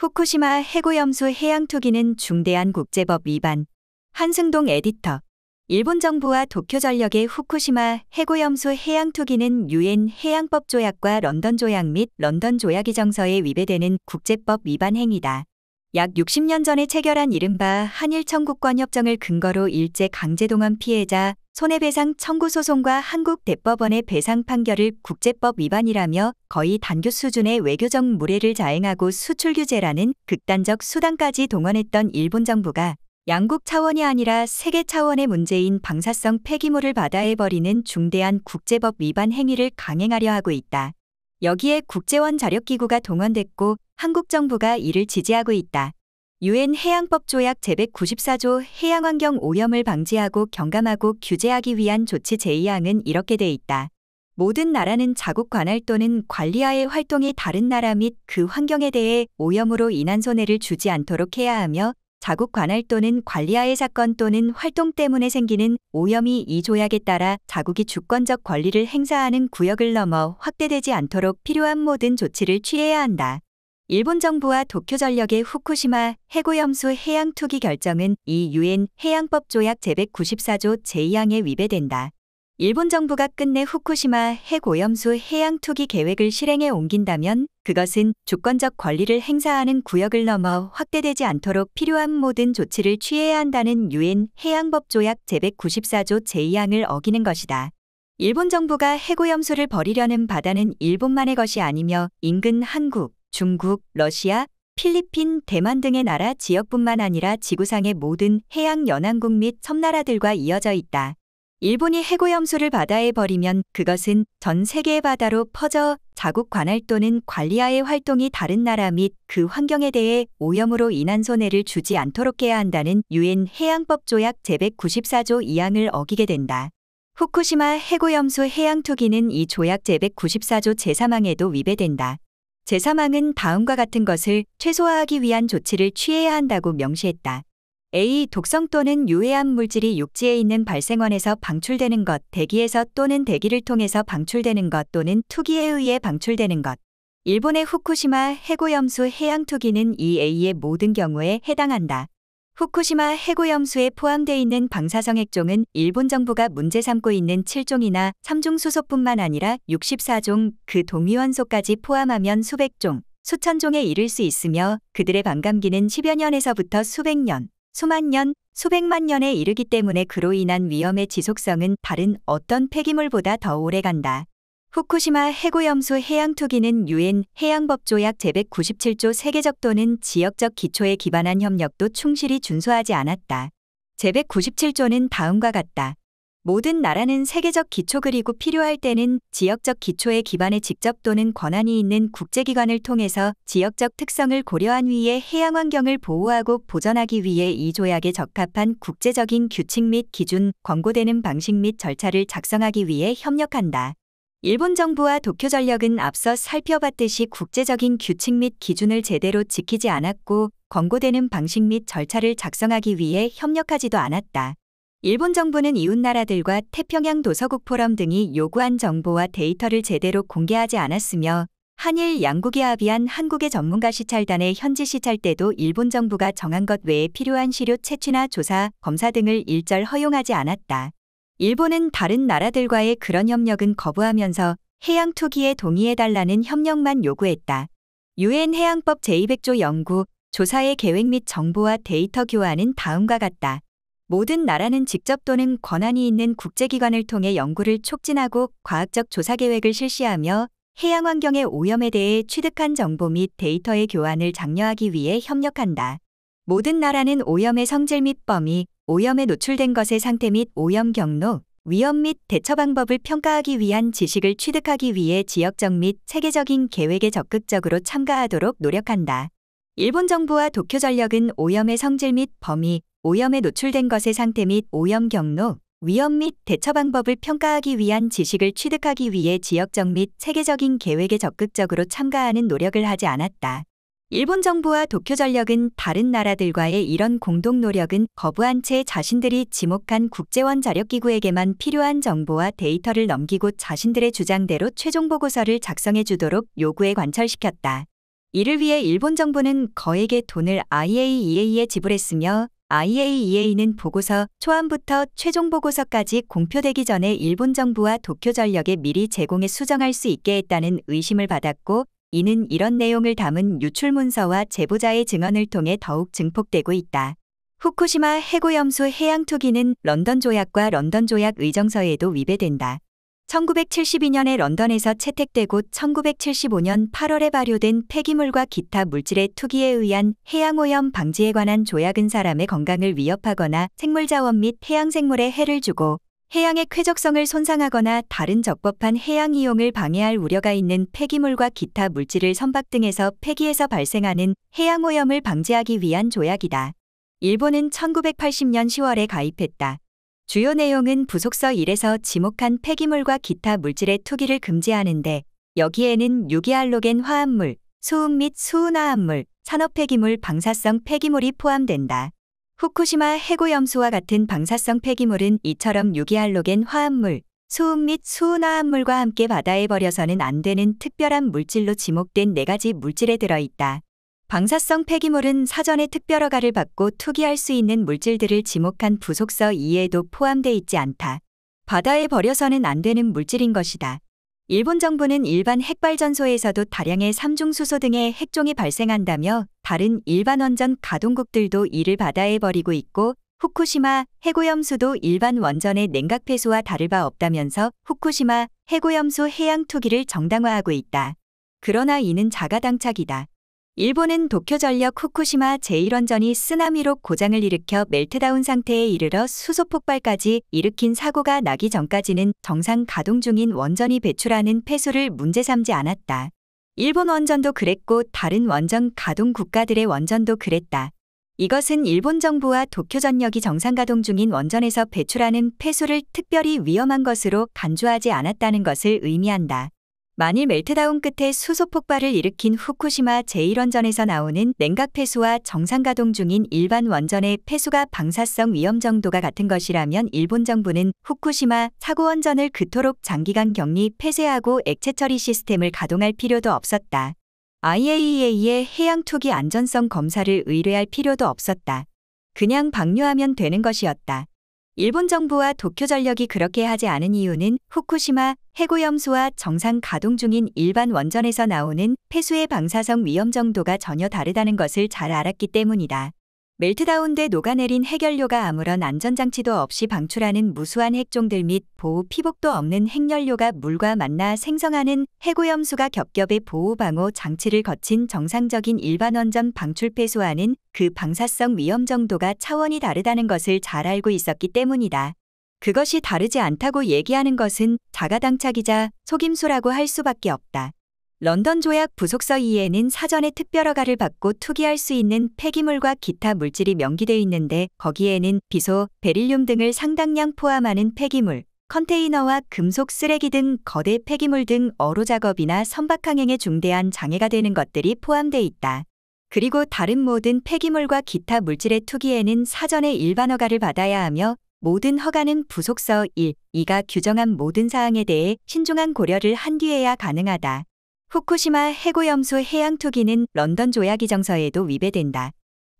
후쿠시마 해고염수 해양투기는 중대한 국제법 위반. 한승동 에디터. 일본 정부와 도쿄전력의 후쿠시마 해고염수 해양투기는 유엔 해양법 조약과 런던 조약 및 런던 조약이 정서에 위배되는 국제법 위반 행위다. 약 60년 전에 체결한 이른바 한일 청구권 협정을 근거로 일제 강제동원 피해자 손해배상 청구 소송과 한국대법원의 배상 판결을 국제법 위반이라며 거의 단교 수준의 외교적 무례를 자행하고 수출 규제라는 극단적 수단까지 동원했던 일본 정부가 양국 차원이 아니라 세계 차원의 문제인 방사성 폐기물을 바다에 버리는 중대한 국제법 위반 행위를 강행하려 하고 있다. 여기에 국제원 자력기구가 동원됐고 한국 정부가 이를 지지하고 있다. UN 해양법 조약 제194조 해양환경 오염을 방지하고 경감하고 규제하기 위한 조치 제2항은 이렇게 돼 있다. 모든 나라는 자국 관할 또는 관리하에 활동이 다른 나라 및 그 환경에 대해 오염으로 인한 손해를 주지 않도록 해야 하며 자국 관할 또는 관리하의 사건 또는 활동 때문에 생기는 오염이 이 조약에 따라 자국이 주권적 권리를 행사하는 구역을 넘어 확대되지 않도록 필요한 모든 조치를 취해야 한다. 일본 정부와 도쿄전력의 후쿠시마 해고염수 해양 투기 결정은 이 e 유엔 해양법 조약 제194조 제2항에 위배된다. 일본 정부가 끝내 후쿠시마 해고염수 해양 투기 계획을 실행에 옮긴다면 그것은 주권적 권리를 행사하는 구역을 넘어 확대되지 않도록 필요한 모든 조치를 취해야 한다는 유엔 해양법 조약 제194조 제2항을 어기는 것이다. 일본 정부가 해고염수를 벌이려는 바다는 일본만의 것이 아니며 인근 한국, 중국, 러시아, 필리핀, 대만 등의 나라 지역뿐만 아니라 지구상의 모든 해양 연안국 및 섬나라들과 이어져 있다. 일본이 해고염수를 바다에 버리면 그것은 전 세계의 바다로 퍼져 자국 관할 또는 관리하의 활동이 다른 나라 및 그 환경에 대해 오염으로 인한 손해를 주지 않도록 해야 한다는 유엔 해양법 조약 제194조 2항을 어기게 된다. 후쿠시마 해고염수 해양 투기는 이 조약 제194조 제3항에도 위배된다. 제3항은 다음과 같은 것을 최소화하기 위한 조치를 취해야 한다고 명시했다. A. 독성 또는 유해한 물질이 육지에 있는 발생원에서 방출되는 것, 대기에서 또는 대기를 통해서 방출되는 것 또는 투기에 의해 방출되는 것. 일본의 후쿠시마 해고염수 해양 투기는 이 A의 모든 경우에 해당한다. 후쿠시마 해고염수에 포함되어 있는 방사성 핵종은 일본 정부가 문제 삼고 있는 7종이나 3종 수소뿐만 아니라 64종 그 동위원소까지 포함하면 수백 종, 수천 종에 이를 수 있으며 그들의 반감기는 10여 년에서부터 수백 년, 수만 년, 수백만 년에 이르기 때문에 그로 인한 위험의 지속성은 다른 어떤 폐기물보다 더 오래 간다. 후쿠시마 해고염수 해양투기는 유엔 해양법조약 제197조 세계적 또는 지역적 기초에 기반한 협력도 충실히 준수하지 않았다. 제197조는 다음과 같다. 모든 나라는 세계적 기초 그리고 필요할 때는 지역적 기초에 기반해 직접 또는 권한이 있는 국제기관을 통해서 지역적 특성을 고려한 위에 해양환경을 보호하고 보전하기 위해 이 조약에 적합한 국제적인 규칙 및 기준, 권고되는 방식 및 절차를 작성하기 위해 협력한다. 일본 정부와 도쿄전력은 앞서 살펴봤듯이 국제적인 규칙 및 기준을 제대로 지키지 않았고 권고되는 방식 및 절차를 작성하기 위해 협력하지도 않았다. 일본 정부는 이웃나라들과 태평양 도서국 포럼 등이 요구한 정보와 데이터를 제대로 공개하지 않았으며 한일 양국이 합의한 한국의 전문가 시찰단의 현지 시찰 때도 일본 정부가 정한 것 외에 필요한 시료 채취나 조사, 검사 등을 일절 허용하지 않았다. 일본은 다른 나라들과의 그런 협력은 거부하면서 해양 투기에 동의해달라는 협력만 요구했다. 유엔 해양법 제200조 연구, 조사의 계획 및 정보와 데이터 교환은 다음과 같다. 모든 나라는 직접 또는 권한이 있는 국제기관을 통해 연구를 촉진하고 과학적 조사 계획을 실시하며 해양 환경의 오염에 대해 취득한 정보 및 데이터의 교환을 장려하기 위해 협력한다. 모든 나라는 오염의 성질 및 범위, 오염에 노출된 것의 상태 및 오염 경로, 위험 및 대처 방법을 평가하기 위한 지식을 취득하기 위해 지역적 및체계적인 계획에 적극적으로 참가하도록 노력한다. 일본 정부와 도쿄전력은 오염의 성질 및 범위, 오염에 노출된 것의 상태 및 오염 경로, 위험 및 대처 방법을 평가하기 위한 지식을 취득하기 위해 지역적 및체계적인 계획에 적극적으로 참가하는 노력을 하지 않았다. 일본 정부와 도쿄전력은 다른 나라들과의 이런 공동 노력은 거부한 채 자신들이 지목한 국제원 자력기구에게만 필요한 정보와 데이터를 넘기고 자신들의 주장대로 최종 보고서를 작성해 주도록 요구에 관철시켰다. 이를 위해 일본 정부는 거액의 돈을 IAEA에 지불했으며 IAEA는 보고서 초안부터 최종 보고서까지 공표되기 전에 일본 정부와 도쿄전력에 미리 제공해 수정할 수 있게 했다는 의심을 받았고 이는 이런 내용을 담은 유출문서와 제보자의 증언을 통해 더욱 증폭되고 있다. 후쿠시마 해고염수 해양 투기는 런던 조약과 런던 조약 의정서에도 위배된다. 1972년에 런던에서 채택되고 1975년 8월에 발효된 폐기물과 기타 물질의 투기에 의한 해양오염 방지에 관한 조약은 사람의 건강을 위협하거나 생물자원 및 해양생물에 해를 주고 해양의 쾌적성을 손상하거나 다른 적법한 해양 이용을 방해할 우려가 있는 폐기물과 기타 물질을 선박 등에서 폐기해서 발생하는 해양 오염을 방지하기 위한 조약이다. 일본은 1980년 10월에 가입했다. 주요 내용은 부속서 1에서 지목한 폐기물과 기타 물질의 투기를 금지하는데 여기에는 유기알로겐 화합물, 수은 및 수은화합물, 산업폐기물 방사성 폐기물이 포함된다. 후쿠시마 해고염수와 같은 방사성 폐기물은 이처럼 유기할로겐 화합물, 소음 및 수은화합물과 함께 바다에 버려서는 안 되는 특별한 물질로 지목된 네 가지 물질에 들어있다. 방사성 폐기물은 사전에 특별 허가를 받고 투기할 수 있는 물질들을 지목한 부속서 2에도 포함돼 있지 않다. 바다에 버려서는 안 되는 물질인 것이다. 일본 정부는 일반 핵발전소에서도 다량의 삼중수소 등의 핵종이 발생한다며 다른 일반 원전 가동국들도 이를 받아해버리고 있고 후쿠시마 해고염수도 일반 원전의 냉각폐수와 다를 바 없다면서 후쿠시마 해고염수 해양 투기를 정당화하고 있다. 그러나 이는 자가당착이다. 일본은 도쿄전력 후쿠시마 제1원전이 쓰나미로 고장을 일으켜 멜트다운 상태에 이르러 수소폭발까지 일으킨 사고가 나기 전까지는 정상 가동 중인 원전이 배출하는 폐수를 문제 삼지 않았다. 일본 원전도 그랬고 다른 원전 가동 국가들의 원전도 그랬다. 이것은 일본 정부와 도쿄전력이 정상 가동 중인 원전에서 배출하는 폐수를 특별히 위험한 것으로 간주하지 않았다는 것을 의미한다. 만일 멜트다운 끝에 수소 폭발을 일으킨 후쿠시마 제1원전에서 나오는 냉각 폐수와 정상 가동 중인 일반 원전의 폐수가 방사성 위험 정도가 같은 것이라면 일본 정부는 후쿠시마 사고 원전을 그토록 장기간 격리 폐쇄하고 액체 처리 시스템을 가동할 필요도 없었다. IAEA의 해양 투기 안전성 검사를 의뢰할 필요도 없었다. 그냥 방류하면 되는 것이었다. 일본 정부와 도쿄전력이 그렇게 하지 않은 이유는 후쿠시마 해고염수와 정상 가동 중인 일반 원전에서 나오는 폐수의 방사성 위험 정도가 전혀 다르다는 것을 잘 알았기 때문이다. 멜트다운돼 녹아내린 핵연료가 아무런 안전장치도 없이 방출하는 무수한 핵종들 및 보호 피복도 없는 핵연료가 물과 만나 생성하는 핵오염수가 겹겹의 보호방호 장치를 거친 정상적인 일반 원전 방출 폐소와는 그 방사성 위험 정도가 차원이 다르다는 것을 잘 알고 있었기 때문이다. 그것이 다르지 않다고 얘기하는 것은 자가당착이자 속임수라고 할 수밖에 없다. 런던 조약 부속서 2에는 사전에 특별허가를 받고 투기할 수 있는 폐기물과 기타 물질이 명기되어 있는데 거기에는 비소, 베릴륨 등을 상당량 포함하는 폐기물, 컨테이너와 금속 쓰레기 등 거대 폐기물 등 어로 작업이나 선박 항행에 중대한 장애가 되는 것들이 포함되어 있다. 그리고 다른 모든 폐기물과 기타 물질의 투기에는 사전에 일반 허가를 받아야 하며 모든 허가는 부속서 1, 2가 규정한 모든 사항에 대해 신중한 고려를 한 뒤에야 가능하다. 후쿠시마 해고염수 해양투기는 런던 조약이정서에도 위배된다.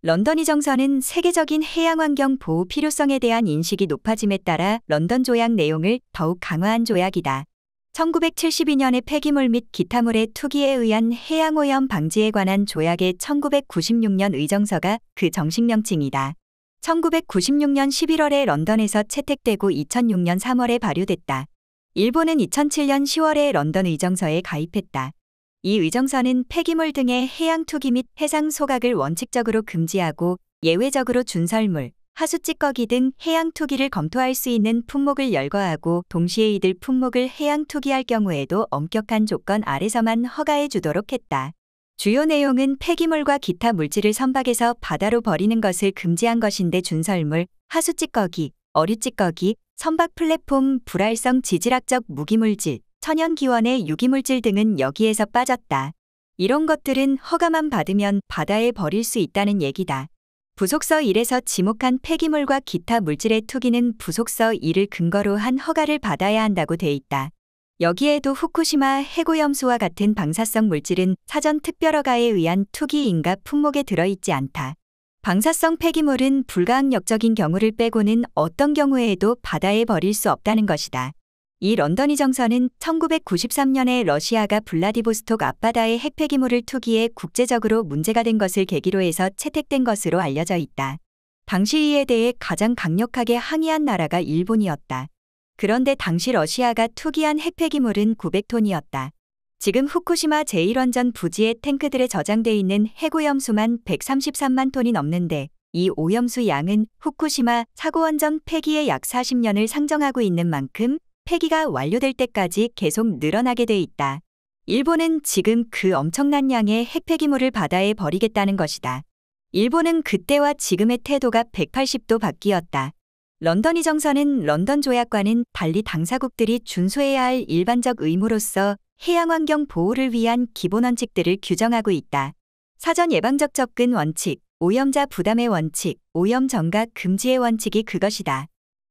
런던이정서는 세계적인 해양환경 보호 필요성에 대한 인식이 높아짐에 따라 런던 조약 내용을 더욱 강화한 조약이다. 1972년의 폐기물 및 기타물의 투기에 의한 해양오염 방지에 관한 조약의 1996년 의정서가 그 정식 명칭이다. 1996년 11월에 런던에서 채택되고 2006년 3월에 발효됐다. 일본은 2007년 10월에 런던 의정서에 가입했다. 이 의정서는 폐기물 등의 해양 투기 및 해상 소각을 원칙적으로 금지하고 예외적으로 준설물, 하수 찌꺼기 등 해양 투기를 검토할 수 있는 품목을 열거하고 동시에 이들 품목을 해양 투기할 경우에도 엄격한 조건 아래서만 허가해 주도록 했다. 주요 내용은 폐기물과 기타 물질을 선박에서 바다로 버리는 것을 금지한 것인데 준설물, 하수 찌꺼기, 어류 찌꺼기, 선박 플랫폼 불활성 지질학적 무기물질, 천연기원의 유기물질 등은 여기에서 빠졌다. 이런 것들은 허가만 받으면 바다에 버릴 수 있다는 얘기다. 부속서 1에서 지목한 폐기물과 기타 물질의 투기는 부속서 2를 근거로 한 허가를 받아야 한다고 돼 있다. 여기에도 후쿠시마 해고염수와 같은 방사성 물질은 사전 특별허가에 의한 투기인가 품목에 들어있지 않다. 방사성 폐기물은 불가항력적인 경우를 빼고는 어떤 경우에도 바다에 버릴 수 없다는 것이다. 이 런던 이정선은 1993년에 러시아가 블라디보스톡 앞바다의 핵폐 기물을 투기해 국제적으로 문제가 된 것을 계기로 해서 채택된 것으로 알려져 있다. 당시 이에 대해 가장 강력하게 항의한 나라가 일본이었다. 그런데 당시 러시아가 투기한 핵폐 기물은 900톤이었다. 지금 후쿠시마 제1원전 부지의 탱크들에 저장돼 있는 핵오염수만 133만 톤이 넘는데 이 오염수 양은 후쿠시마 사고원전 폐기의 약 40년을 상정하고 있는 만큼 폐기가 완료될 때까지 계속 늘어나게 돼 있다. 일본은 지금 그 엄청난 양의 핵폐기물을 바다에 버리겠다는 것이다. 일본은 그때와 지금의 태도가 180도 바뀌었다. 런던이 정서는 런던 조약과는 달리 당사국들이 준수해야 할 일반적 의무로서 해양환경 보호를 위한 기본 원칙들을 규정하고 있다. 사전 예방적 접근 원칙, 오염자 부담의 원칙, 오염 전가 금지의 원칙이 그것이다.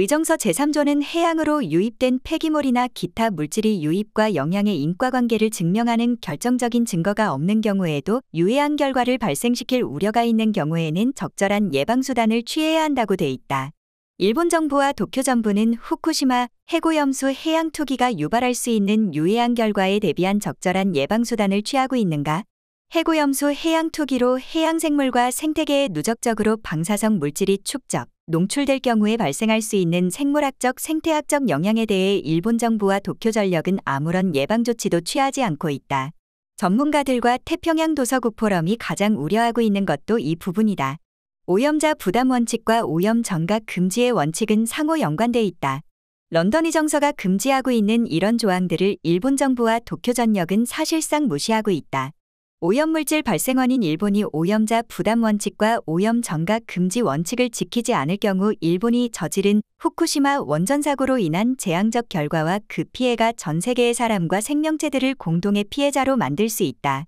의정서 제3조는 해양으로 유입된 폐기물이나 기타 물질이 유입과 영향의 인과관계를 증명하는 결정적인 증거가 없는 경우에도 유해한 결과를 발생시킬 우려가 있는 경우에는 적절한 예방수단을 취해야 한다고 돼 있다. 일본 정부와 도쿄 정부는 후쿠시마 해고염수 해양 투기가 유발할 수 있는 유해한 결과에 대비한 적절한 예방수단을 취하고 있는가? 해고염수 해양 투기로 해양 생물과 생태계에 누적적으로 방사성 물질이 축적, 농출될 경우에 발생할 수 있는 생물학적 생태학적 영향에 대해 일본 정부와 도쿄전력은 아무런 예방조치도 취하지 않고 있다. 전문가들과 태평양 도서국 포럼이 가장 우려하고 있는 것도 이 부분이다. 오염자 부담 원칙과 오염 전각 금지의 원칙은 상호 연관돼 있다. 런던이 정서가 금지하고 있는 이런 조항들을 일본 정부와 도쿄전력은 사실상 무시하고 있다. 오염물질 발생원인 일본이 오염자 부담 원칙과 오염 정각 금지 원칙을 지키지 않을 경우 일본이 저지른 후쿠시마 원전 사고로 인한 재앙적 결과와 그 피해가 전 세계의 사람과 생명체들을 공동의 피해자로 만들 수 있다.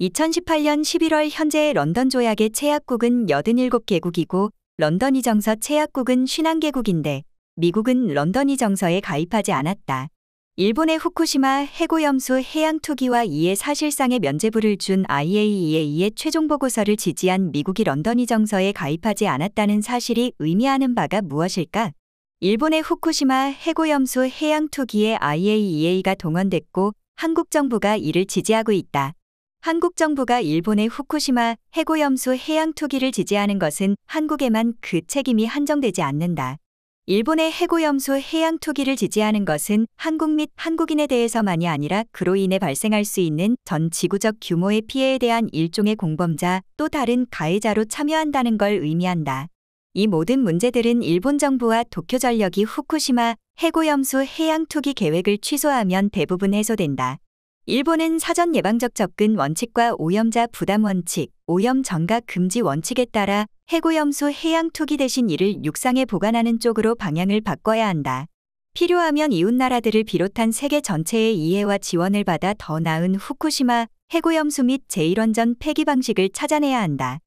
2018년 11월 현재 런던 조약의 체약국은 87개국이고 런던 이정서 체약국은 51개국인데 미국은 런던 이정서에 가입하지 않았다. 일본의 후쿠시마 해고염수 해양투기와 이에 사실상의 면제부를준 IAEA의 에 최종 보고서를 지지한 미국이 런던이 정서에 가입하지 않았다는 사실이 의미하는 바가 무엇일까? 일본의 후쿠시마 해고염수 해양투기에 IAEA가 동원됐고 한국 정부가 이를 지지하고 있다. 한국 정부가 일본의 후쿠시마 해고염수 해양투기를 지지하는 것은 한국에만 그 책임이 한정되지 않는다. 일본의 해고염소 해양 투기를 지지하는 것은 한국 및 한국인에 대해서만이 아니라 그로 인해 발생할 수 있는 전 지구적 규모의 피해에 대한 일종의 공범자 또 다른 가해자로 참여한다는 걸 의미한다. 이 모든 문제들은 일본 정부와 도쿄전력이 후쿠시마 해고염소 해양 투기 계획을 취소하면 대부분 해소된다. 일본은 사전 예방적 접근 원칙과 오염자 부담 원칙, 오염 전각 금지 원칙에 따라 해고염소 해양 투기 대신 이를 육상에 보관하는 쪽으로 방향을 바꿔야 한다. 필요하면 이웃나라들을 비롯한 세계 전체의 이해와 지원을 받아 더 나은 후쿠시마 해고염소 및 제1원전 폐기 방식을 찾아내야 한다.